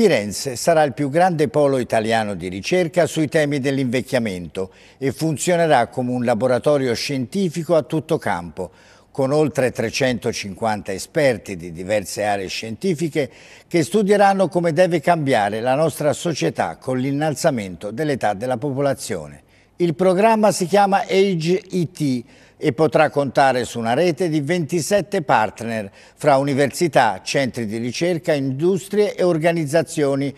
Firenze sarà il più grande polo italiano di ricerca sui temi dell'invecchiamento e funzionerà come un laboratorio scientifico a tutto campo, con oltre 350 esperti di diverse aree scientifiche che studieranno come deve cambiare la nostra società con l'innalzamento dell'età della popolazione. Il programma si chiama Age IT e potrà contare su una rete di 27 partner fra università, centri di ricerca, industrie e organizzazioni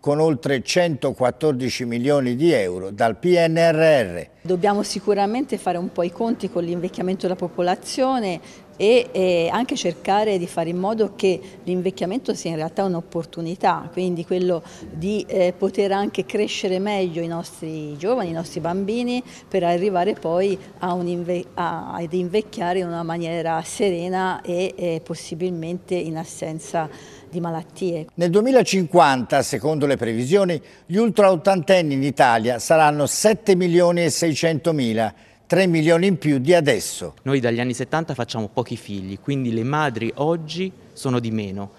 con oltre 114 milioni di euro dal PNRR. Dobbiamo sicuramente fare un po' i conti con l'invecchiamento della popolazione, e anche cercare di fare in modo che l'invecchiamento sia in realtà un'opportunità, quindi quello di eh, poter anche crescere meglio i nostri giovani, i nostri bambini per arrivare poi inve a, ad invecchiare in una maniera serena e possibilmente in assenza di malattie. Nel 2050, secondo le previsioni, gli ultra ultraottantenni in Italia saranno 7 milioni e 600 mila 3 milioni in più di adesso. Noi dagli anni 70 facciamo pochi figli, quindi le madri oggi sono di meno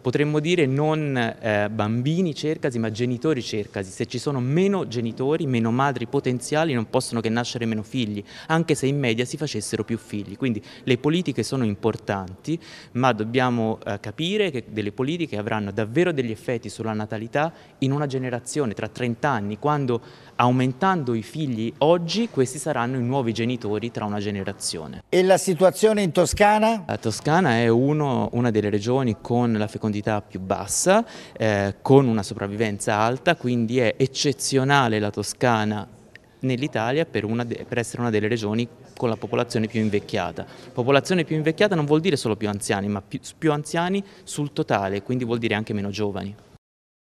potremmo dire non eh, bambini cercasi ma genitori cercasi, se ci sono meno genitori, meno madri potenziali non possono che nascere meno figli, anche se in media si facessero più figli, quindi le politiche sono importanti ma dobbiamo eh, capire che delle politiche avranno davvero degli effetti sulla natalità in una generazione, tra 30 anni, quando aumentando i figli oggi questi saranno i nuovi genitori tra una generazione. E la situazione in Toscana? La Toscana è uno, una delle regioni con la fecondità più bassa, eh, con una sopravvivenza alta, quindi è eccezionale la Toscana nell'Italia per, per, essere una delle regioni con la popolazione più invecchiata. Popolazione più invecchiata non vuol dire solo più anziani, ma più, più anziani sul totale, quindi vuol dire anche meno giovani.